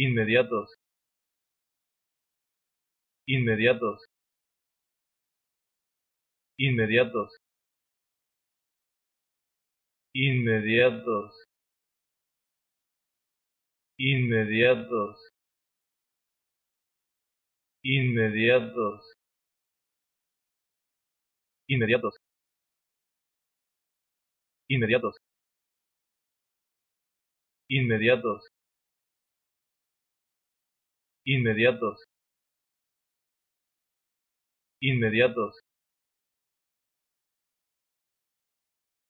inmediatos inmediatos inmediatos inmediatos inmediatos inmediatos inmediatos inmediatos inmediatos inmediatos inmediatos